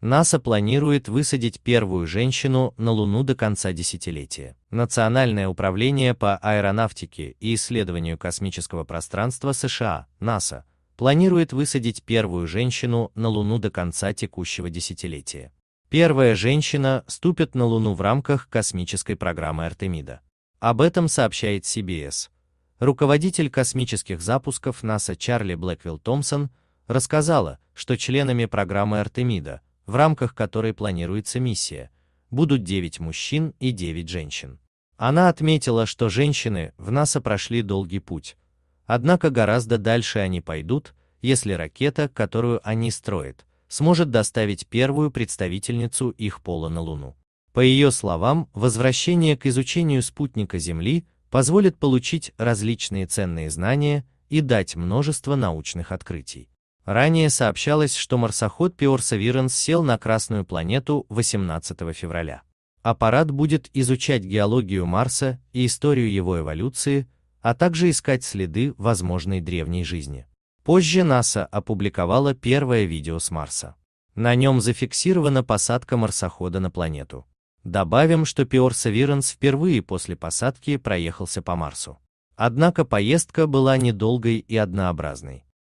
НАСА планирует высадить первую женщину на Луну до конца десятилетия. Национальное управление по аэронавтике и исследованию космического пространства США, НАСА, планирует высадить первую женщину на Луну до конца текущего десятилетия. Первая женщина ступит на Луну в рамках космической программы Артемида. Об этом сообщает CBS. Руководитель космических запусков НАСА Чарли Блэквилл Томпсон рассказала, что членами программы Артемида – в рамках которой планируется миссия, будут 9 мужчин и 9 женщин. Она отметила, что женщины в НАСА прошли долгий путь, однако гораздо дальше они пойдут, если ракета, которую они строят, сможет доставить первую представительницу их пола на Луну. По ее словам, возвращение к изучению спутника Земли позволит получить различные ценные знания и дать множество научных открытий. Ранее сообщалось, что марсоход Perseverance сел на Красную планету 18 февраля. Аппарат будет изучать геологию Марса и историю его эволюции, а также искать следы возможной древней жизни. Позже НАСА опубликовала первое видео с Марса. На нем зафиксирована посадка марсохода на планету. Добавим, что Perseverance впервые после посадки проехался по Марсу. Однако поездка была недолгой и однообразной.